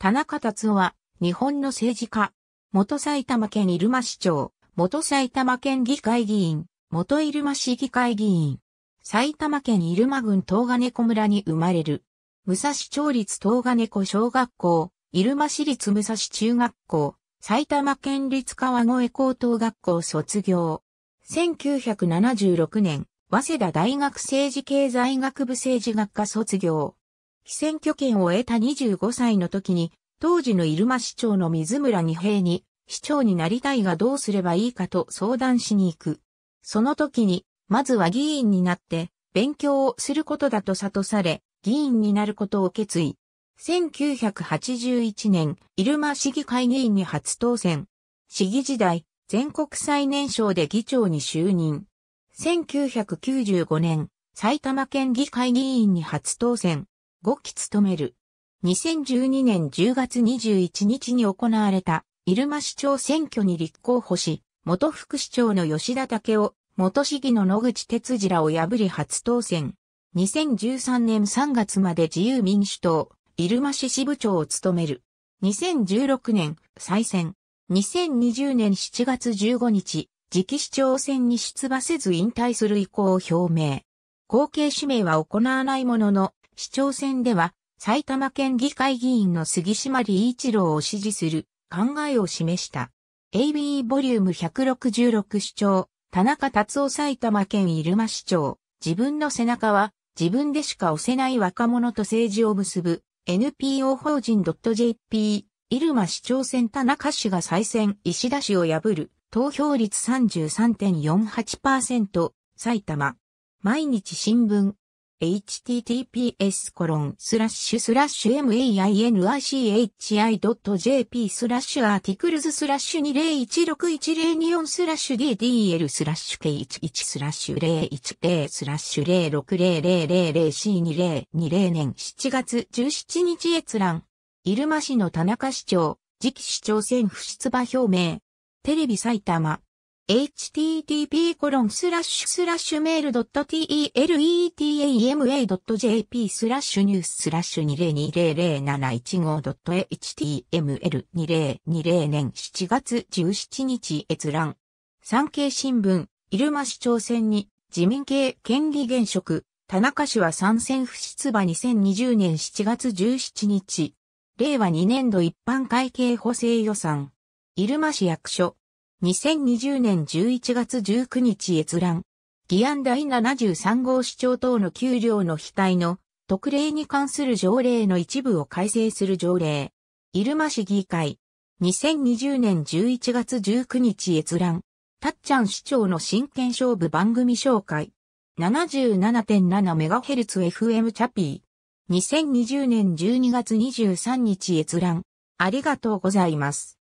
田中達夫は、日本の政治家、元埼玉県入間市長、元埼玉県議会議員、元入間市議会議員、埼玉県入間郡東金子村に生まれる、武蔵町立東金子小学校、入間市立武蔵中学校、埼玉県立川越高等学校卒業。1976年、早稲田大学政治経済学部政治学科卒業。被選挙権を得た25歳の時に、当時の入間市長の水村二平に、市長になりたいがどうすればいいかと相談しに行く。その時に、まずは議員になって、勉強をすることだと悟され、議員になることを決意。1981年、入間市議会議員に初当選。市議時代、全国最年少で議長に就任。1995年、埼玉県議会議員に初当選。5期務める。2012年10月21日に行われた入間市長選挙に立候補し、元副市長の吉田武夫、元市議の野口哲次らを破り初当選。2013年3月まで自由民主党、入間市支部長を務める。2016年、再選。2020年7月15日、次期市長選に出馬せず引退する意向を表明。後継指名は行わないものの、市長選では、埼玉県議会議員の杉島理一郎を支持する考えを示した。AB ボリューム166市長、田中達夫埼玉県入間市長、自分の背中は自分でしか押せない若者と政治を結ぶ NPO 法人 .jp 入間市長選田中氏が再選石田氏を破る投票率33.48%埼玉毎日新聞 https コロンスラッシュスラッシュ mainichi.jp スラッシュアーティクルズスラッシュ2016102スラッシュ ddl スラッシュ k11 スラッシュ010スラッシュ0600000 c2020 年7月17日閲覧。入間市の田中市長、次期市長選不出馬表明。テレビ埼玉。http://mail.teletamama.jp スラッシュニューススラッシュ 20200715.html2020 年7月17日閲覧。産経新聞、入間市長選に自民系県議現職、田中氏は参戦不出馬2020年7月17日。令和2年度一般会計補正予算。入間市役所。2020年11月19日閲覧。議案第73号市長等の給料の非対の特例に関する条例の一部を改正する条例。入間市議会。2020年11月19日閲覧。たっちゃん市長の真剣勝負番組紹介。77.7MHzFM チャピー。2020年12月23日閲覧。ありがとうございます。